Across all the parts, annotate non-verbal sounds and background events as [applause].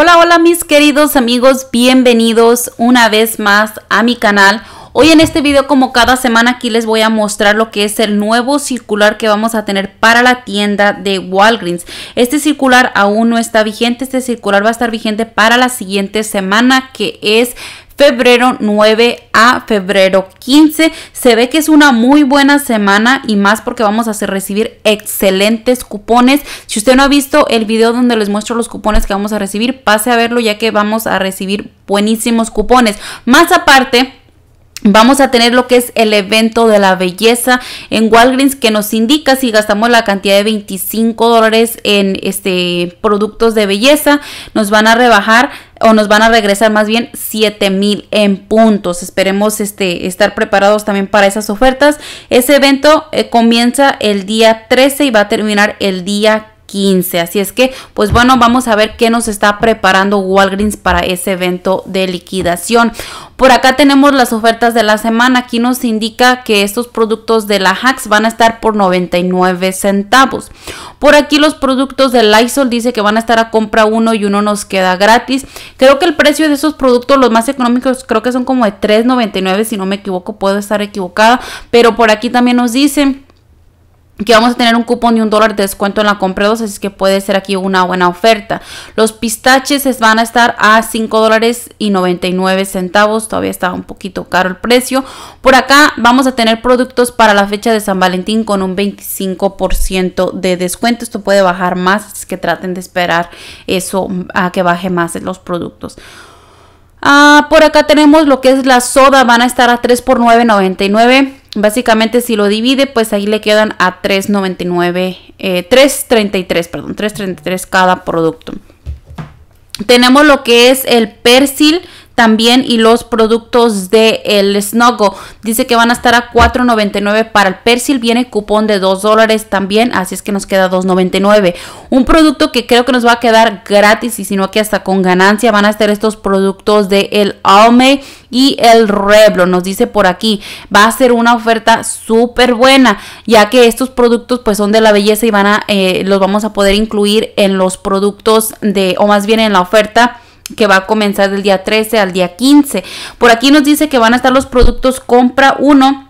Hola, hola mis queridos amigos, bienvenidos una vez más a mi canal. Hoy en este video como cada semana aquí les voy a mostrar lo que es el nuevo circular que vamos a tener para la tienda de Walgreens. Este circular aún no está vigente, este circular va a estar vigente para la siguiente semana que es febrero 9 a febrero 15. Se ve que es una muy buena semana y más porque vamos a recibir excelentes cupones. Si usted no ha visto el video donde les muestro los cupones que vamos a recibir, pase a verlo ya que vamos a recibir buenísimos cupones. Más aparte, Vamos a tener lo que es el evento de la belleza en Walgreens que nos indica si gastamos la cantidad de 25 dólares en este productos de belleza, nos van a rebajar o nos van a regresar más bien 7000 en puntos. Esperemos este, estar preparados también para esas ofertas. Ese evento eh, comienza el día 13 y va a terminar el día 15. Así es que, pues bueno, vamos a ver qué nos está preparando Walgreens para ese evento de liquidación. Por acá tenemos las ofertas de la semana. Aquí nos indica que estos productos de la Hacks van a estar por 99 centavos. Por aquí los productos de Lysol dice que van a estar a compra uno y uno nos queda gratis. Creo que el precio de esos productos, los más económicos, creo que son como de 3.99 si no me equivoco, puedo estar equivocada. Pero por aquí también nos dicen que vamos a tener un cupón de un dólar de descuento en la compra 2, así que puede ser aquí una buena oferta. Los pistaches van a estar a $5.99. dólares y centavos, todavía está un poquito caro el precio. Por acá vamos a tener productos para la fecha de San Valentín con un 25% de descuento, esto puede bajar más, así que traten de esperar eso a que baje más los productos. Ah, por acá tenemos lo que es la soda, van a estar a 3 por 9.99 Básicamente si lo divide, pues ahí le quedan a 3.99, 3.33, eh, perdón, 3.33 cada producto. Tenemos lo que es el persil también y los productos de el Snuggle. Dice que van a estar a 4.99 para el Persil. Viene cupón de 2 dólares también, así es que nos queda 2.99. Un producto que creo que nos va a quedar gratis y si no que hasta con ganancia van a estar estos productos de el Alme y el Reblo. Nos dice por aquí, va a ser una oferta súper buena, ya que estos productos pues son de la belleza y van a, eh, los vamos a poder incluir en los productos de, o más bien en la oferta que va a comenzar del día 13 al día 15. Por aquí nos dice que van a estar los productos compra 1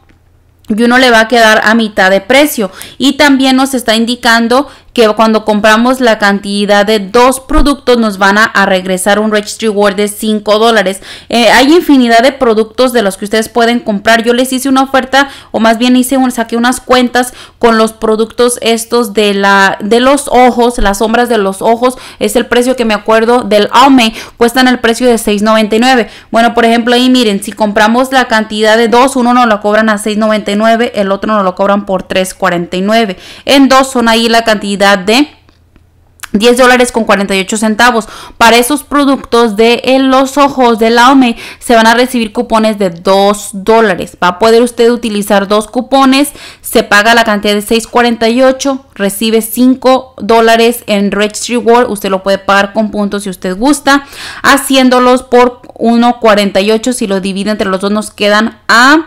y uno le va a quedar a mitad de precio. Y también nos está indicando que cuando compramos la cantidad de dos productos nos van a, regresar un registry reward de 5 dólares. Eh, hay infinidad de productos de los que ustedes pueden comprar. Yo les hice una oferta o más bien hice un, saqué unas cuentas con los productos estos de, la, de los ojos, las sombras de los ojos. Es el precio que me acuerdo del Aume, Cuestan el precio de 6.99. Bueno, por ejemplo, ahí miren, si compramos la cantidad de dos, uno nos lo cobran a 6.99, el otro nos lo cobran por 3.49. En dos son ahí la cantidad de 10 dólares con 48 centavos. Para esos productos de los ojos de la OME se van a recibir cupones de 2 dólares. Va a poder usted utilizar dos cupones. Se paga la cantidad de 6.48. Recibe 5 dólares en Registry world Usted lo puede pagar con puntos si usted gusta. Haciéndolos por 1.48. Si lo divide entre los dos nos quedan a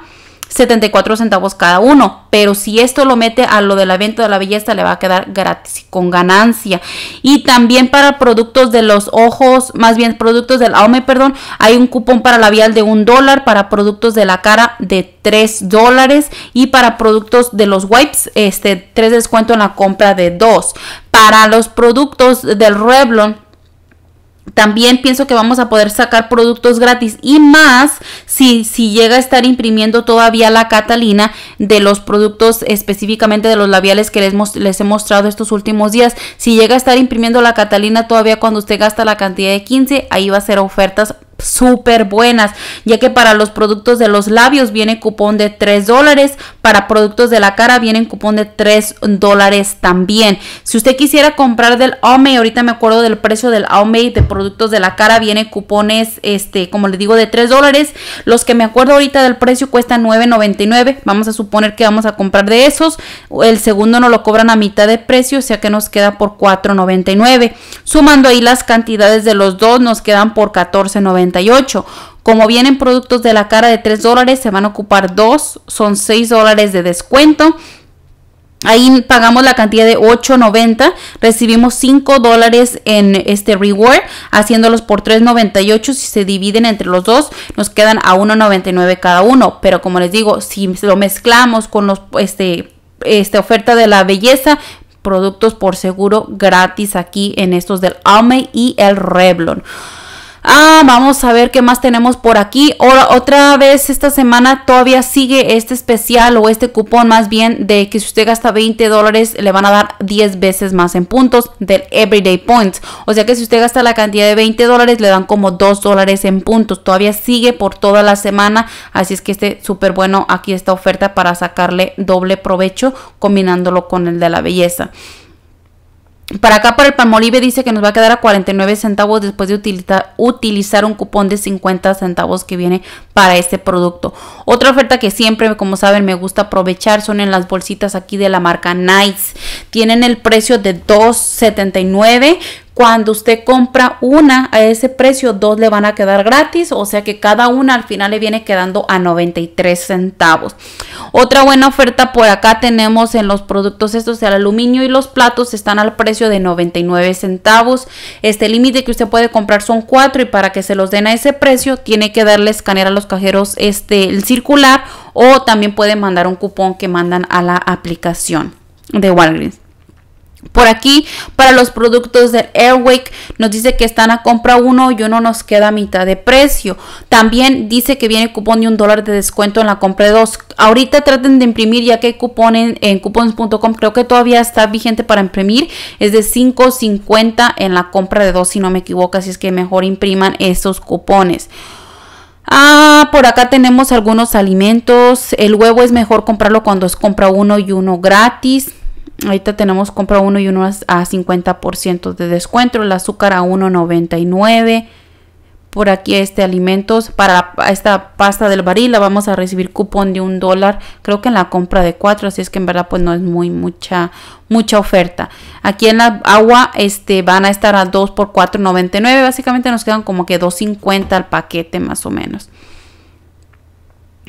74 centavos cada uno. Pero si esto lo mete a lo de la venta de la belleza, le va a quedar gratis, con ganancia. Y también para productos de los ojos, más bien productos del aume ah, perdón, hay un cupón para labial de un dólar, para productos de la cara de 3 dólares y para productos de los wipes, este, 3 descuento en la compra de 2. Para los productos del Revlon, también pienso que vamos a poder sacar productos gratis y más si, si llega a estar imprimiendo todavía la Catalina de los productos específicamente de los labiales que les, les he mostrado estos últimos días. Si llega a estar imprimiendo la Catalina todavía cuando usted gasta la cantidad de 15, ahí va a ser ofertas súper buenas, ya que para los productos de los labios viene cupón de 3 dólares, para productos de la cara viene cupón de 3 dólares también. Si usted quisiera comprar del Aume ahorita me acuerdo del precio del Aume de productos de la cara, viene cupones, este, como le digo, de 3 dólares. Los que me acuerdo ahorita del precio cuestan 9.99, vamos a suponer que vamos a comprar de esos, el segundo nos lo cobran a mitad de precio, o sea que nos queda por 4.99. Sumando ahí las cantidades de los dos, nos quedan por 14.99. Como vienen productos de la cara de 3 dólares, se van a ocupar 2, son 6 dólares de descuento. Ahí pagamos la cantidad de 8.90, recibimos 5 dólares en este reward, haciéndolos por 3.98. Si se dividen entre los dos, nos quedan a 1.99 cada uno. Pero como les digo, si lo mezclamos con los, este, esta oferta de la belleza, productos por seguro gratis aquí en estos del Ame y el Revlon. Ah, vamos a ver qué más tenemos por aquí. otra vez esta semana todavía sigue este especial o este cupón más bien de que si usted gasta 20 dólares le van a dar 10 veces más en puntos del Everyday Points. O sea que si usted gasta la cantidad de 20 dólares le dan como 2 dólares en puntos. Todavía sigue por toda la semana. Así es que esté súper bueno aquí esta oferta para sacarle doble provecho combinándolo con el de la belleza. Para acá, para el Palmolive, dice que nos va a quedar a 49 centavos después de utilizar un cupón de 50 centavos que viene para este producto. Otra oferta que siempre, como saben, me gusta aprovechar son en las bolsitas aquí de la marca Nice. Tienen el precio de 2.79 cuando usted compra una a ese precio, dos le van a quedar gratis, o sea que cada una al final le viene quedando a 93 centavos. Otra buena oferta por acá tenemos en los productos estos, el aluminio y los platos están al precio de 99 centavos. Este límite que usted puede comprar son cuatro y para que se los den a ese precio tiene que darle escanear a los cajeros este, el circular o también pueden mandar un cupón que mandan a la aplicación de Walgreens. Por aquí, para los productos de Airwake, nos dice que están a compra uno y uno nos queda a mitad de precio. También dice que viene cupón de un dólar de descuento en la compra de dos. Ahorita traten de imprimir ya que hay cupón en, cupones.com. Creo que todavía está vigente para imprimir. Es de 5.50 en la compra de dos, si no me equivoco. Así es que mejor impriman esos cupones. Ah, por acá tenemos algunos alimentos. El huevo es mejor comprarlo cuando es compra uno y uno gratis. Ahorita tenemos compra uno y uno a 50% de descuento. El azúcar a 1.99. Por aquí este alimentos para esta pasta del baril la vamos a recibir cupón de un dólar creo que en la compra de 4. así es que en verdad pues no es muy mucha mucha oferta aquí en la agua este van a estar a 2 por 4.99 básicamente nos quedan como que 2.50 al paquete más o menos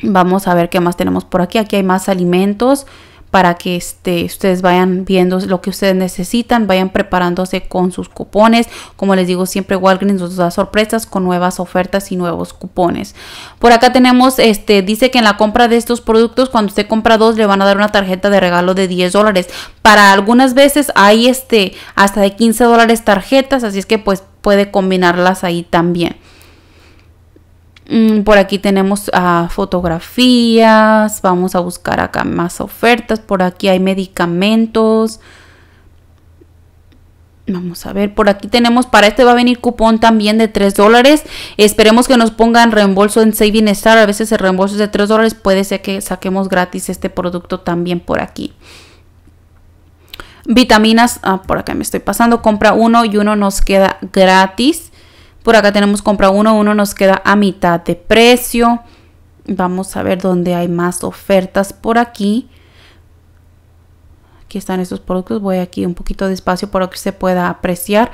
vamos a ver qué más tenemos por aquí aquí hay más alimentos para que este, ustedes vayan viendo lo que ustedes necesitan, vayan preparándose con sus cupones. Como les digo, siempre Walgreens nos da sorpresas con nuevas ofertas y nuevos cupones. Por acá tenemos, este, dice que en la compra de estos productos, cuando usted compra dos, le van a dar una tarjeta de regalo de 10 dólares. Para algunas veces hay este, hasta de 15 dólares tarjetas, así es que pues puede combinarlas ahí también. Mm, por aquí tenemos ah, fotografías, vamos a buscar acá más ofertas, por aquí hay medicamentos. Vamos a ver, por aquí tenemos, para este va a venir cupón también de 3 dólares. Esperemos que nos pongan reembolso en Saving Star. A veces el reembolso es de 3 dólares. Puede ser que saquemos gratis este producto también por aquí. Vitaminas, ah, por acá me estoy pasando. Compra uno y uno nos queda gratis. Por acá tenemos compra uno, uno nos queda a mitad de precio. Vamos a ver dónde hay más ofertas por aquí. Aquí están estos productos. Voy aquí un poquito despacio para que se pueda apreciar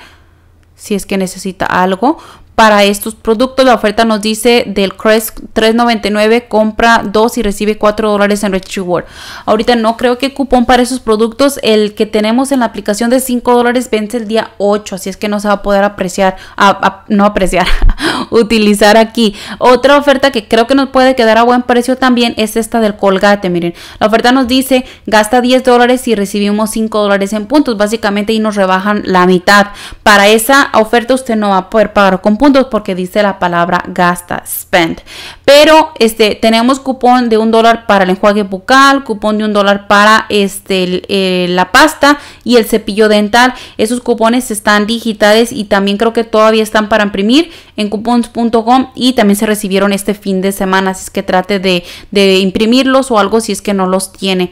si es que necesita algo para estos productos. La oferta nos dice del Crest 3.99, compra 2 y recibe 4 dólares en Reward. Ahorita no creo que cupón para esos productos. El que tenemos en la aplicación de 5 dólares vence el día 8, así es que no se va a poder apreciar, no apreciar, [laughs] utilizar aquí. Otra oferta que creo que nos puede quedar a buen precio también es esta del Colgate. Miren, la oferta nos dice gasta 10 dólares y recibimos 5 dólares en puntos, básicamente, y nos rebajan la mitad. Para esa oferta usted no va a poder pagar con puntos porque dice la palabra gasta, spend. Pero este, tenemos cupón de un dólar para el enjuague bucal, cupón de un dólar para este, la pasta y el cepillo dental. Esos cupones están digitales y también creo que todavía están para imprimir en coupons.com y también se recibieron este fin de semana. Así es que trate de, de imprimirlos o algo si es que no los tiene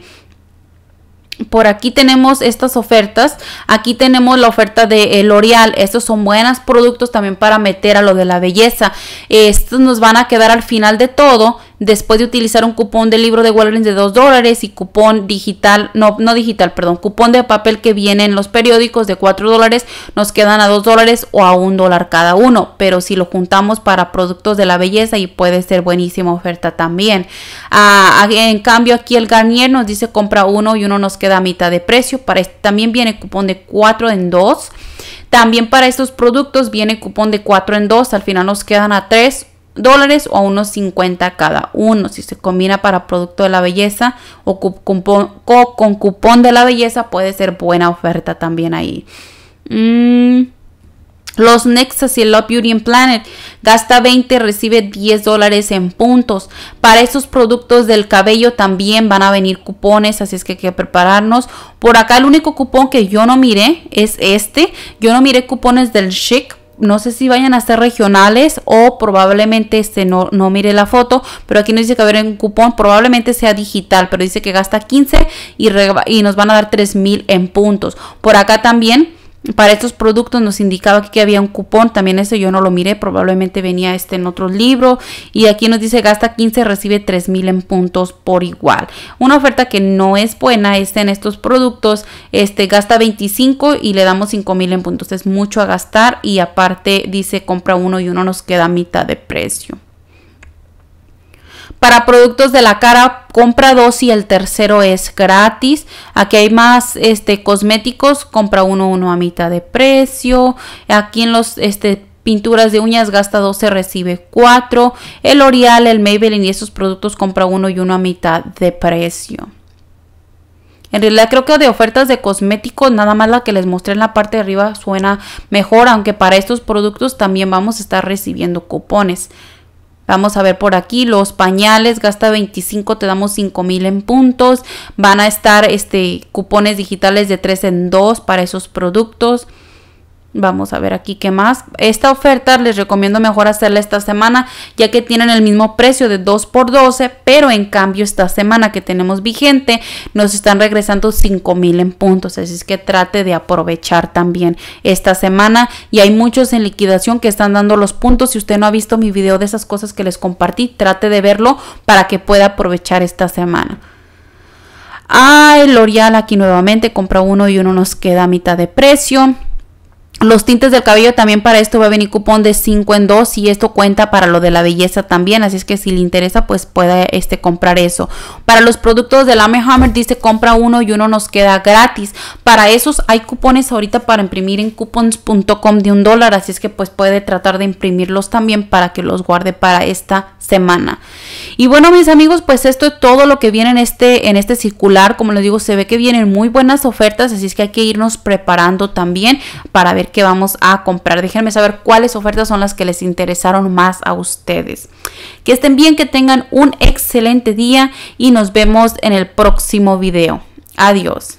por aquí tenemos estas ofertas. Aquí tenemos la oferta de eh, L'Oreal. Estos son buenos productos también para meter a lo de la belleza. Estos nos van a quedar al final de todo después de utilizar un cupón de libro de Walgreens de 2 dólares y cupón digital, no, no digital, perdón, cupón de papel que viene en los periódicos de 4 dólares, nos quedan a 2 dólares o a 1 dólar cada uno, pero si lo juntamos para productos de la belleza y puede ser buenísima oferta también. Ah, ah, en cambio aquí el Garnier nos dice compra uno y uno nos queda a mitad de precio, para este, también viene cupón de 4 en 2. También para estos productos viene cupón de 4 en 2, al final nos quedan a 3 dólares o unos 50 cada uno. Si se combina para producto de la belleza o con cupón de la belleza puede ser buena oferta también ahí. Mm, los Nexus y el Love Beauty and Planet gasta 20, recibe 10 dólares en puntos. Para esos productos del cabello también van a venir cupones, así es que hay que prepararnos. Por acá el único cupón que yo no miré es este. Yo no miré cupones del Chic, no sé si vayan a ser regionales o probablemente este no, mire la foto, pero aquí nos dice que haber un cupón, probablemente sea digital, pero dice que gasta 15 y, y nos van a dar 3000 en puntos. Por acá también para estos productos nos indicaba que había un cupón, también ese yo no lo miré, probablemente venía este en otro libro y aquí nos dice gasta 15, recibe 3000 en puntos por igual. Una oferta que no es buena este en estos productos, este gasta 25 y le damos mil en puntos, es mucho a gastar y aparte dice compra uno y uno nos queda mitad de precio. Para productos de la cara, compra dos y el tercero es gratis. Aquí hay más este, cosméticos, compra uno, uno a mitad de precio. Aquí en los este, pinturas de uñas gasta 12, recibe 4. El L'Oreal, el Maybelline y estos productos compra uno y uno a mitad de precio. En realidad creo que de ofertas de cosméticos, nada más la que les mostré en la parte de arriba suena mejor, aunque para estos productos también vamos a estar recibiendo cupones. Vamos a ver por aquí los pañales, gasta 25, te damos 5 mil en puntos. Van a estar este, cupones digitales de 3 en 2 para esos productos. Vamos a ver aquí qué más. Esta oferta les recomiendo mejor hacerla esta semana ya que tienen el mismo precio de 2 por 12 pero en cambio esta semana que tenemos vigente nos están regresando 5 mil en puntos. Así es que trate de aprovechar también esta semana y hay muchos en liquidación que están dando los puntos. Si usted no ha visto mi video de esas cosas que les compartí, trate de verlo para que pueda aprovechar esta semana. Ay, L'Oreal aquí nuevamente compra uno y uno nos queda a mitad de precio. Los tintes del cabello también para esto va a venir cupón de 5 en 2 y esto cuenta para lo de la belleza también, así es que si le interesa pues puede este, comprar eso. Para los productos de Lame Hammer dice compra uno y uno nos queda gratis. Para esos hay cupones ahorita para imprimir en coupons.com de un dólar, así es que pues puede tratar de imprimirlos también para que los guarde para esta semana. Y bueno, mis amigos, pues esto es todo lo que viene en este, en este circular. Como les digo, se ve que vienen muy buenas ofertas, así es que hay que irnos preparando también para ver qué vamos a comprar. Déjenme saber cuáles ofertas son las que les interesaron más a ustedes. Que estén bien, que tengan un excelente día y nos vemos en el próximo video. Adiós.